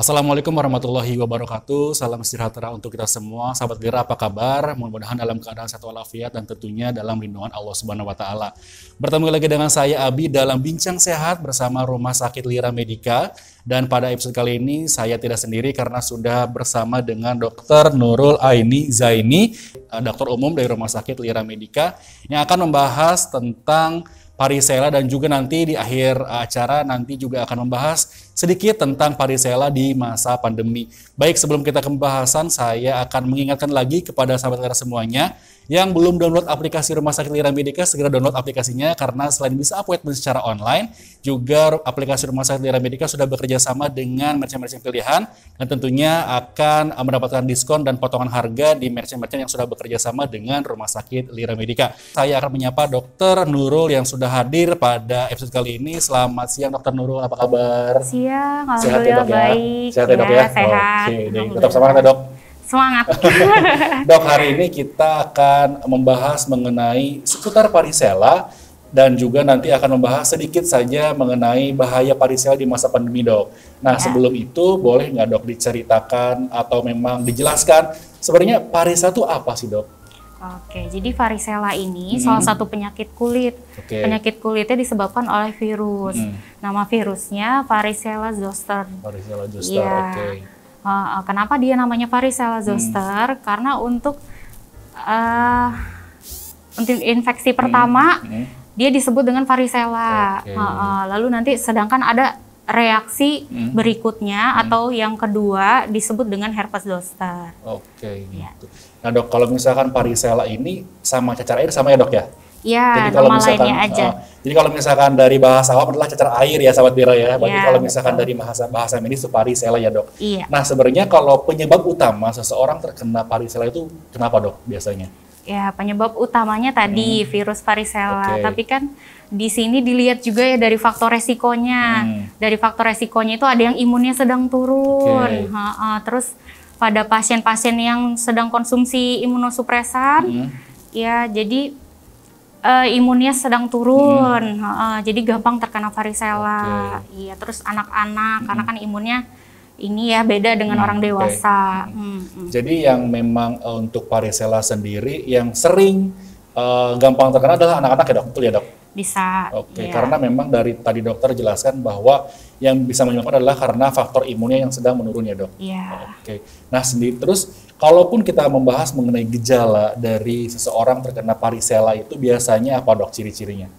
Assalamualaikum warahmatullahi wabarakatuh. Salam sejahtera untuk kita semua. Sahabat Gera, apa kabar? Mudah-mudahan dalam keadaan satu walafiat dan tentunya dalam lindungan Allah Subhanahu wa taala. Bertemu lagi dengan saya Abi dalam Bincang Sehat bersama Rumah Sakit Lira Medika dan pada episode kali ini saya tidak sendiri karena sudah bersama dengan Dr. Nurul Aini Zaini, eh, dokter umum dari Rumah Sakit Lira Medika yang akan membahas tentang Parisela dan juga nanti di akhir acara nanti juga akan membahas sedikit tentang parisela di masa pandemi. Baik, sebelum kita ke pembahasan, saya akan mengingatkan lagi kepada sahabat-sahabat semuanya yang belum download aplikasi Rumah Sakit Lira Medica, segera download aplikasinya karena selain bisa appointment secara online, juga aplikasi Rumah Sakit Lira Medica sudah bekerja sama dengan merchant-merchant pilihan dan tentunya akan mendapatkan diskon dan potongan harga di merchant-merchant yang sudah bekerja sama dengan Rumah Sakit Lira Medica. Saya akan menyapa Dokter Nurul yang sudah hadir pada episode kali ini. Selamat siang Dokter Nurul, apa kabar? Siang Iya, ya, alhamdulillah ya. sehat ya, dok, baik. Iya, ya. Sehat ya, dok ya. Sehat. Okay. Tetap semangat ya, Dok. Semangat. dok, hari ini kita akan membahas mengenai seputar parisella dan juga nanti akan membahas sedikit saja mengenai bahaya parisella di masa pandemi, Dok. Nah, ya. sebelum itu boleh nggak Dok diceritakan atau memang dijelaskan sebenarnya varicella itu apa sih, Dok? Oke, jadi varisela ini hmm. salah satu penyakit kulit. Okay. Penyakit kulitnya disebabkan oleh virus. Hmm. Nama virusnya varisela zoster. Varicella zoster, ya. oke. Okay. Eh, eh, kenapa dia namanya varisela mm. zoster? Hmm. Karena untuk uh, infeksi mm-hmm. pertama hmm. Hmm. dia disebut dengan varisela. Okay. lalu nanti sedangkan ada reaksi hmm. berikutnya hmm. atau yang kedua disebut dengan herpes zoster. Oke, gitu. ya. Nah, Dok, kalau misalkan parisela ini sama cacar air sama ya, Dok ya? Iya. jadi kalau misalkan aja. Uh, jadi kalau misalkan dari bahasa awam adalah cacar air ya sahabat Bira ya. ya Berarti ya, kalau misalkan dari bahasa bahasa medis itu ya, Dok. Iya. Nah, sebenarnya kalau penyebab utama seseorang terkena parisela itu kenapa, Dok, biasanya? ya penyebab utamanya tadi hmm. virus varicella. Okay. Tapi kan di sini dilihat juga ya dari faktor resikonya. Hmm. Dari faktor resikonya itu ada yang imunnya sedang turun. Okay. Ha -ha. Terus pada pasien-pasien yang sedang konsumsi imunosupresan, hmm. ya jadi uh, imunnya sedang turun, hmm. -ha. jadi gampang terkena Iya Okay. terus anak-anak, hmm. karena kan imunnya ini ya beda dengan hmm, orang dewasa. Okay. Hmm. hmm, hmm. Jadi yang memang uh, untuk varicella sendiri yang sering uh, gampang terkena adalah anak-anak ya dok, betul ya dok? Bisa. Oke, okay. iya. karena memang dari tadi dokter jelaskan bahwa yang bisa menyebabkan adalah karena faktor imunnya yang sedang menurun ya dok. Iya. Oke. Okay. Nah sendiri terus, kalaupun kita membahas mengenai gejala dari seseorang terkena varicella itu biasanya apa dok ciri-cirinya?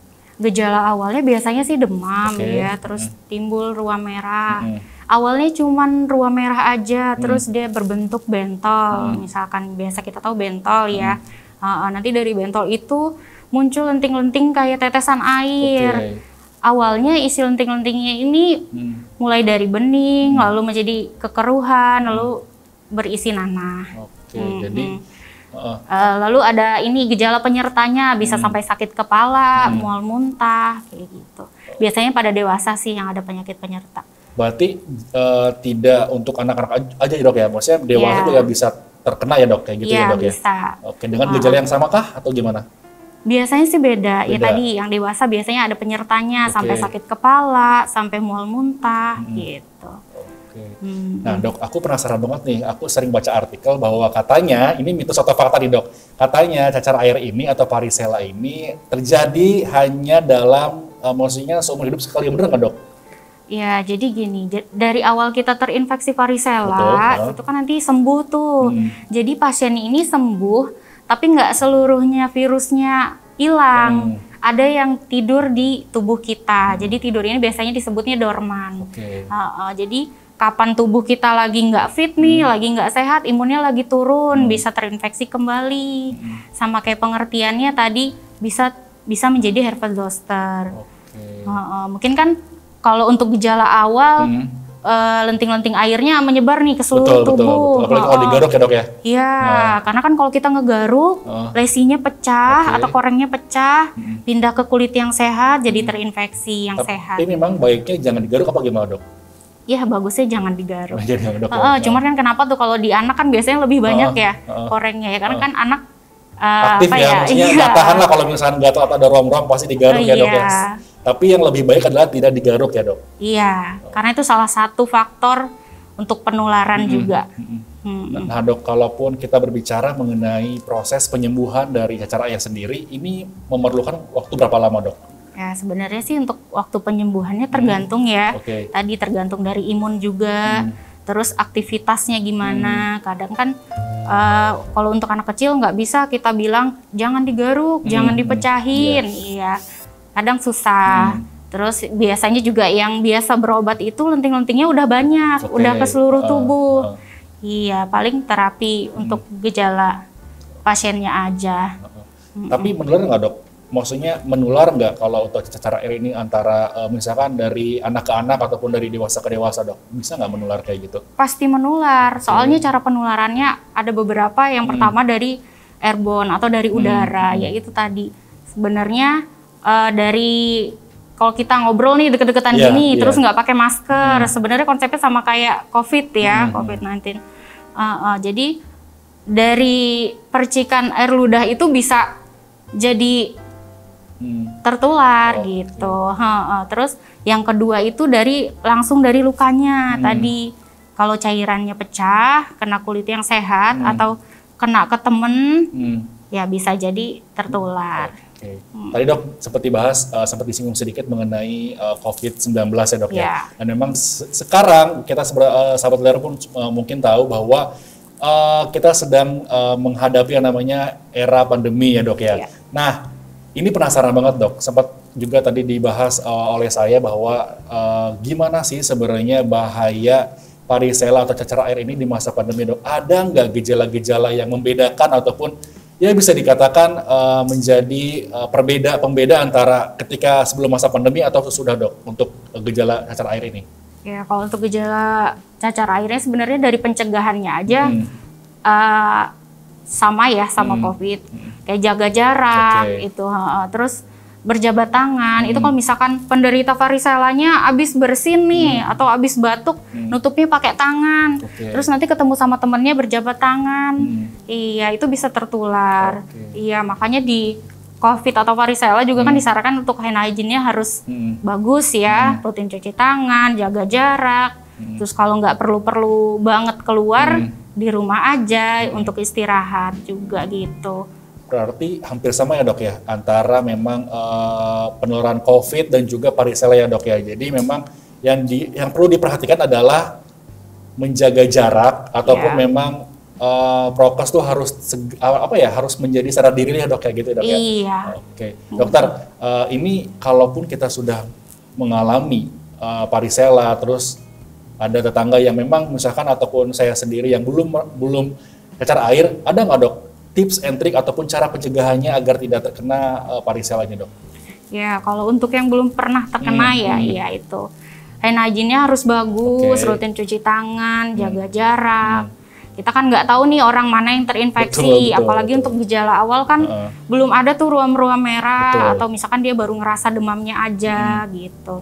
Gejala awalnya biasanya sih demam okay. ya, terus hmm. timbul ruam merah. Hmm awalnya cuman ruang merah aja, hmm. terus dia berbentuk bentol. Hmm. Misalkan biasa kita tahu bentol ya. hmm. ya. Uh, nanti dari bentol itu muncul lenting-lenting kayak tetesan air. Okay. Awalnya isi lenting-lentingnya ini hmm. mulai dari bening, hmm. lalu menjadi kekeruhan, lalu hmm. berisi nanah. okay, hmm. jadi uh, lalu ada ini gejala penyertanya bisa hmm. sampai sakit kepala, hmm. mual muntah, kayak gitu. Oh. Biasanya pada dewasa sih yang ada penyakit penyerta. Berarti uh, tidak untuk anak-anak aja ya dok ya, maksudnya dewasa yeah. juga ya bisa terkena ya dok kayak gitu yeah, ya dok ya. Bisa. Oke dengan oh. gejala yang sama kah atau gimana? Biasanya sih beda. Ya, beda. Ya tadi yang dewasa biasanya ada penyertanya okay. sampai sakit kepala, sampai mual muntah hmm. gitu. Oke. Nah dok, aku penasaran banget nih. Aku sering baca artikel bahwa katanya ini mitos atau fakta nih dok. Katanya cacar air ini atau varicella ini terjadi hanya dalam uh, maksudnya seumur hidup sekali. Bener nggak dok? Ya, jadi gini, dari awal kita terinfeksi varicella, Betul. itu kan nanti sembuh tuh. Hmm. Jadi pasien ini sembuh, tapi nggak seluruhnya virusnya hilang. Hmm. Ada yang tidur di tubuh kita. Hmm. Jadi tidur ini biasanya disebutnya dorman. Okay. Uh, uh, jadi kapan tubuh kita lagi nggak fit nih, hmm. lagi nggak sehat, imunnya lagi turun, hmm. bisa terinfeksi kembali. Hmm. Sama kayak pengertiannya tadi bisa bisa menjadi herpes zoster. Okay. Uh, uh, mungkin kan kalau untuk gejala awal hmm. uh, lenting-lenting airnya menyebar nih ke seluruh betul, tubuh. Betul, betul. kalau digaruk ya dok ya? Iya, nah. karena kan kalau kita ngegaruk, oh. lesinya pecah okay. atau korengnya pecah, hmm. pindah ke kulit yang sehat, jadi hmm. terinfeksi yang Tapi sehat. Tapi memang baiknya jangan digaruk apa gimana dok? ya bagusnya jangan digaruk. Jangan digaruk. Uh, uh, cuman kan kenapa tuh kalau di anak kan biasanya lebih banyak uh, ya uh, korengnya ya karena uh, kan anak Ah, aktif ya, ya, maksudnya iya. tahan lah kalau misalkan gatal atau ada rom-rom pasti digaruk oh, ya iya. dok ya. Tapi yang lebih baik adalah tidak digaruk ya dok. Iya, karena itu salah satu faktor untuk penularan mm -hmm. juga. Mm -hmm. Nah dok, kalaupun kita berbicara mengenai proses penyembuhan dari cacar ayah sendiri, ini memerlukan waktu berapa lama dok? Ya sebenarnya sih untuk waktu penyembuhannya tergantung hmm. ya. Okay. Tadi tergantung dari imun juga, hmm. terus aktivitasnya gimana. Hmm. Kadang kan Uh, kalau untuk anak kecil nggak bisa kita bilang jangan digaruk, hmm. jangan hmm, hmm. dipecahin, yes. iya. Kadang susah. Hmm. Terus biasanya juga yang biasa berobat itu lenting-lentingnya udah banyak, okay. udah ke seluruh uh, tubuh. Uh, uh. Iya, paling terapi hmm. untuk gejala pasiennya aja. Uh, uh. Tapi benar nggak dok? maksudnya menular nggak kalau untuk cacar air ini antara uh, misalkan dari anak ke anak ataupun dari dewasa ke dewasa dok bisa nggak menular kayak gitu? Pasti menular. Soalnya hmm. cara penularannya ada beberapa. Yang hmm. pertama dari airborne atau dari hmm. udara, hmm. yaitu tadi sebenarnya uh, dari kalau kita ngobrol nih deket-deketan yeah, gini, yeah. terus nggak pakai masker, hmm. sebenarnya konsepnya sama kayak COVID ya, hmm. COVID-19. Uh, eh, uh, jadi dari percikan air ludah itu bisa jadi Hmm. tertular oh, gitu. Okay. Iya. He -he. Terus yang kedua itu dari langsung dari lukanya hmm. tadi kalau cairannya pecah, kena kulit yang sehat hmm. atau kena ke temen, hmm. ya bisa jadi tertular. Okay. Tadi dok seperti bahas uh, eh, sempat disinggung sedikit mengenai uh, eh, COVID-19 ya dok yeah. ya. Dan memang se sekarang kita uh, sahabat lawyer pun uh, mungkin tahu bahwa uh, kita sedang uh, menghadapi yang namanya era pandemi ya dok ya. Yeah. Nah ini penasaran banget dok, sempat juga tadi dibahas uh, oleh saya bahwa uh, gimana sih sebenarnya bahaya parisela atau cacar air ini di masa pandemi dok? Ada nggak gejala-gejala yang membedakan ataupun ya bisa dikatakan uh, menjadi uh, perbeda pembeda antara ketika sebelum masa pandemi atau sesudah dok untuk gejala cacar air ini? Ya kalau untuk gejala cacar airnya sebenarnya dari pencegahannya aja. Hmm. Uh, sama ya sama hmm. COVID. Kayak jaga jarak okay. itu. Uh, terus berjabat tangan. Hmm. Itu kalau misalkan penderita varicellanya abis bersin nih hmm. atau abis batuk, hmm. nutupnya pakai tangan. Okay. Terus nanti ketemu sama temennya berjabat tangan. Hmm. Iya, itu bisa tertular. Okay. Iya, makanya di COVID atau varicella juga kan hmm. kan disarankan untuk hand hygiene-nya harus hmm. bagus ya, hmm. rutin cuci tangan, jaga jarak. Hmm. Terus kalau nggak perlu-perlu banget keluar, hmm di rumah aja hmm. untuk istirahat juga gitu. Berarti hampir sama ya dok ya antara memang uh, penularan COVID dan juga parisela ya dok ya. Jadi memang yang di yang perlu diperhatikan adalah menjaga jarak ataupun ya. memang uh, prokes tuh harus apa ya harus menjadi sadar diri ya dok ya gitu ya dok ya. Iya. Oke, okay. dokter uh, ini kalaupun kita sudah mengalami uh, parisela terus ada tetangga yang memang misalkan ataupun saya sendiri yang belum belum cacar air, ada nggak dok tips and trick ataupun cara pencegahannya agar tidak terkena uh, eh, pariselanya dok? Ya kalau untuk yang belum pernah terkena hmm. ya, hmm. ya itu enajinnya hygiene harus bagus, okay. rutin cuci tangan, hmm. jaga jarak. Hmm. Kita kan nggak tahu nih orang mana yang terinfeksi, betul, betul, apalagi betul. untuk gejala awal kan uh. belum ada tuh ruam-ruam merah betul. atau misalkan dia baru ngerasa demamnya aja hmm. gitu.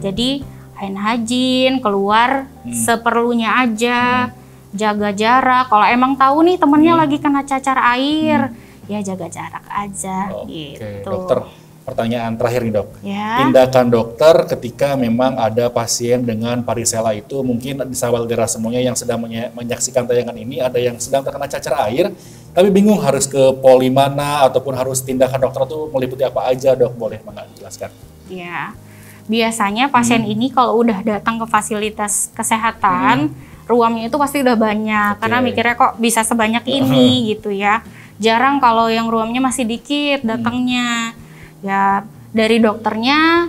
Jadi kain hajin, keluar hmm. seperlunya aja, hmm. jaga jarak. Kalau emang tahu nih temennya hmm. lagi kena cacar air, hmm. ya jaga jarak aja. Oke, okay. Gitu. dokter. Pertanyaan terakhir nih dok, ya. tindakan dokter ketika memang ada pasien dengan parisela itu mungkin di sawal daerah semuanya yang sedang menyaksikan tayangan ini ada yang sedang terkena cacar air, tapi bingung harus ke poli mana ataupun harus tindakan dokter tuh meliputi apa aja dok boleh nggak jelaskan? Ya, biasanya pasien hmm. ini kalau udah datang ke fasilitas kesehatan hmm. ruamnya itu pasti udah banyak okay. karena mikirnya kok bisa sebanyak hmm. ini gitu ya jarang kalau yang ruamnya masih dikit hmm. datangnya hmm. ya dari dokternya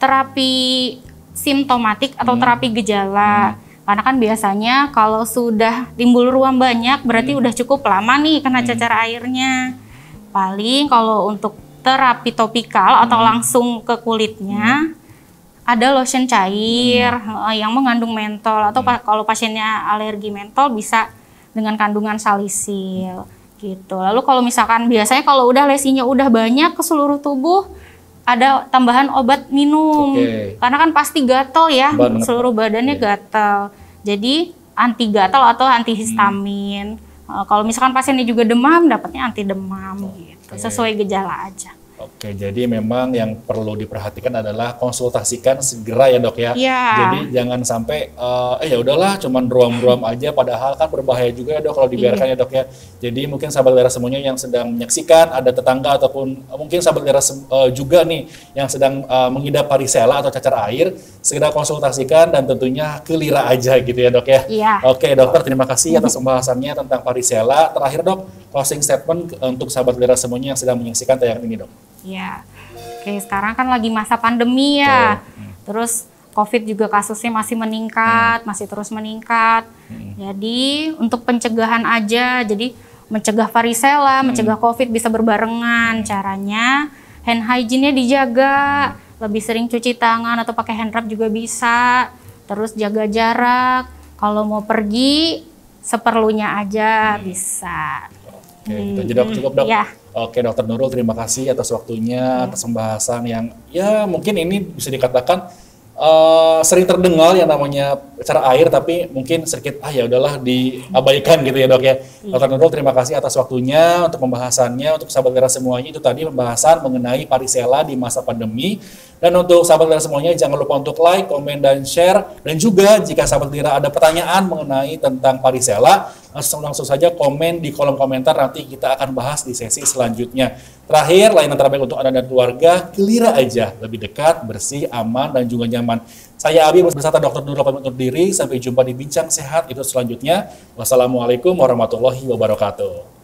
terapi simptomatik atau hmm. terapi gejala hmm. Karena kan biasanya kalau sudah timbul ruam banyak berarti hmm. udah cukup lama nih kena hmm. cacar airnya. Paling kalau untuk terapi topikal hmm. atau langsung ke kulitnya hmm ada lotion cair hmm. Eh, yang mengandung mentol atau hmm. kalau pasiennya alergi mentol bisa dengan kandungan salisil gitu. Lalu kalau misalkan biasanya kalau udah lesinya udah banyak ke seluruh tubuh ada tambahan obat minum. Okay. Karena kan pasti gatel ya, Banget. seluruh badannya okay. Iya. gatel. Jadi anti gatal atau antihistamin. Hmm. Eh, kalau misalkan pasiennya juga demam, dapatnya anti demam okay. gitu, sesuai gejala aja. Oke, jadi memang yang perlu diperhatikan adalah konsultasikan segera ya dok ya. Iya. Jadi jangan sampai uh, eh ya udahlah cuman ruam-ruam aja padahal kan berbahaya juga ya dok kalau dibiarkan iya. ya dok ya. Jadi mungkin sahabat lera semuanya yang sedang menyaksikan ada tetangga ataupun eh, mungkin sahabat lera uh, eh, juga nih yang sedang uh, mengidap parisela atau cacar air segera konsultasikan dan tentunya kelira aja gitu ya dok ya. Iya. Oke dokter terima kasih atas pembahasannya tentang parisela. Terakhir dok closing statement untuk sahabat lera semuanya yang sedang menyaksikan tayangan ini dok. Ya, Oke, sekarang kan lagi masa pandemi ya. Hmm. Terus COVID juga kasusnya masih meningkat, hmm. masih terus meningkat. Hmm. Jadi untuk pencegahan aja, jadi mencegah varicella, hmm. mencegah COVID bisa berbarengan. Hmm. Caranya hand hygiene-nya dijaga, hmm. lebih sering cuci tangan atau pakai hand wrap juga bisa. Terus jaga jarak. Kalau mau pergi seperlunya aja hmm. bisa. Oke, okay, hmm, gitu. jadi cukup dok. Yeah. Oke, dokter Nurul terima kasih atas waktunya, atas pembahasan yang ya mungkin ini bisa dikatakan uh, sering terdengar yang namanya secara air tapi mungkin sedikit ah ya udahlah diabaikan gitu ya dok ya. Iya. Dokter Nurul terima kasih atas waktunya untuk pembahasannya untuk sahabat kita semuanya itu tadi pembahasan mengenai parisela di masa pandemi dan untuk sahabat kita semuanya jangan lupa untuk like, komen dan share dan juga jika sahabat kita ada pertanyaan mengenai tentang parisela langsung langsung saja komen di kolom komentar nanti kita akan bahas di sesi selanjutnya. Terakhir, layanan terbaik untuk Anda dan keluarga, kelira aja, lebih dekat, bersih, aman, dan juga nyaman. Saya Abi beserta Dr. Nur pamit undur diri. Sampai jumpa di Bincang Sehat itu selanjutnya. Wassalamualaikum warahmatullahi wabarakatuh.